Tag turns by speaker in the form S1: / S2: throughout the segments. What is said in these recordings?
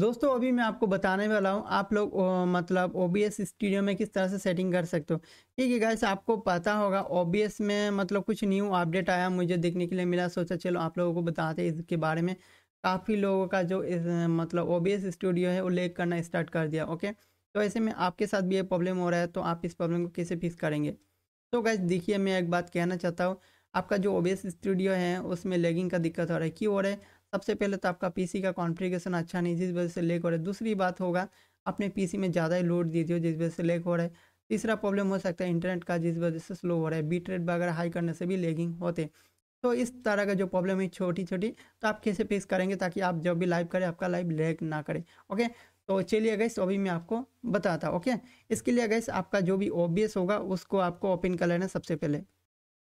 S1: दोस्तों अभी मैं आपको बताने वाला हूँ आप लोग ओ, मतलब ओ बी एस स्टूडियो में किस तरह से सेटिंग कर सकते हो ठीक है गाइस आपको पता होगा ओ बी एस में मतलब कुछ न्यू अपडेट आया मुझे देखने के लिए मिला सोचा चलो आप लोगों को बताते इसके बारे में काफ़ी लोगों का जो इस, मतलब ओ बी एस स्टूडियो है वो लेक करना स्टार्ट कर दिया ओके तो ऐसे में आपके साथ भी ये प्रॉब्लम हो रहा है तो आप इस प्रॉब्लम को कैसे फिक्स करेंगे तो गैस देखिए मैं एक बात कहना चाहता हूँ आपका जो ओबेस स्टूडियो है उसमें लेगिंग का दिक्कत हो रहा है क्यों हो रहा है सबसे पहले तो आपका पीसी का कॉन्फ़िगरेशन अच्छा नहीं जिस वजह से लेक हो रहा है दूसरी बात होगा अपने पीसी में ज़्यादा ही लोड दीजिए जिस वजह से लेक हो रहा है तीसरा प्रॉब्लम हो सकता है इंटरनेट का जिस वजह से स्लो हो रहा है बीट रेट वगैरह हाई करने से भी लेगिंग होते तो इस तरह का जो प्रॉब्लम है छोटी छोटी तो आप कैसे फेस करेंगे ताकि आप जब भी लाइव करें आपका लाइव लेग ना करें ओके तो चलिए गैस तो अभी मैं आपको बताता ओके इसके लिए गैस आपका जो भी ओबियस होगा उसको आपको ओपन कर लेना सबसे पहले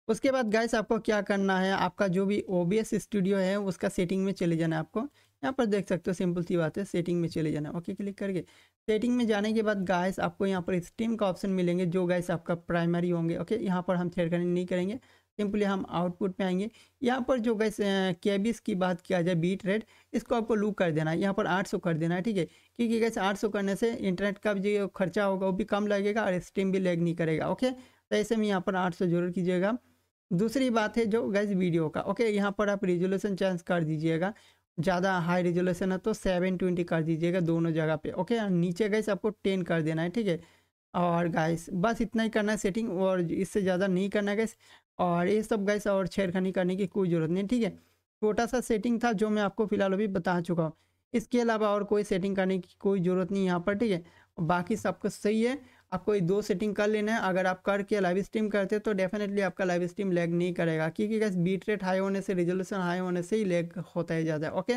S1: उसके बाद गाइस आपको क्या करना है आपका जो भी ओ स्टूडियो है उसका सेटिंग में चले जाना है आपको यहाँ पर देख सकते हो सिंपल सी बात है सेटिंग में चले जाना है ओके क्लिक करके सेटिंग में जाने के बाद गाइस आपको यहाँ पर स्ट्रीम का ऑप्शन मिलेंगे जो गाइस आपका प्राइमरी होंगे ओके यहाँ पर हम छेड़खानी नहीं करेंगे सिंपली हम आउटपुट पे आएंगे यहाँ पर जो गैस केबिस की बात किया जाए बीट रेट इसको आपको लू कर देना है यहाँ पर 800 कर देना है ठीक है क्योंकि गैस 800 करने से इंटरनेट का जो खर्चा होगा वो भी कम लगेगा और स्ट्रीम भी लैग नहीं करेगा ओके तो ऐसे में यहाँ पर 800 जरूर कीजिएगा दूसरी बात है जो गैस वीडियो का ओके यहाँ पर आप रेजोल्यूशन चेंज कर दीजिएगा ज़्यादा हाई रेजोल्यूशन है तो सेवन ट्वेंटी कर दीजिएगा दोनों जगह पे ओके और नीचे गैस आपको टेन कर देना है ठीक है और गैस बस इतना ही करना है सेटिंग और इससे ज़्यादा नहीं करना है गैस और ये सब गैस और छेड़खानी करने की कोई ज़रूरत नहीं ठीक है छोटा सा सेटिंग था जो मैं आपको फिलहाल अभी बता चुका हूँ इसके अलावा और कोई सेटिंग करने की कोई ज़रूरत नहीं यहाँ पर ठीक है बाकी सब कुछ सही है आपको ये दो सेटिंग कर लेना है अगर आप करके लाइव स्ट्रीम करते हैं तो डेफिनेटली आपका लाइव स्ट्रीम लैग नहीं करेगा क्योंकि गैस बीट रेट हाई होने से रिजोल्यूशन हाई होने से ही लैग होता है ज़्यादा ओके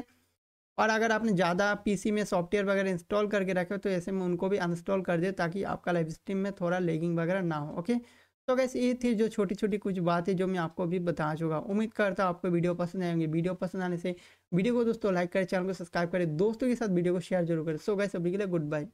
S1: और अगर आपने ज़्यादा पीसी में सॉफ्टवेयर वगैरह इंस्टॉल करके रखे हो तो ऐसे में उनको भी अनस्टॉल कर दे ताकि आपका लाइव स्ट्रीम में थोड़ा लेगिंग वगैरह ना हो ओके तो गैस ये थी जो छोटी छोटी कुछ बातें जो मैं आपको अभी बता चुका उम्मीद करता हूँ आपको वीडियो पसंद आएंगे वीडियो पसंद आने से वीडियो को दोस्तों लाइक करें चैनल को सब्सक्राइब करें दोस्तों के साथ वीडियो को शेयर जरूर करें सो गैस अभी के लिए गुड बाय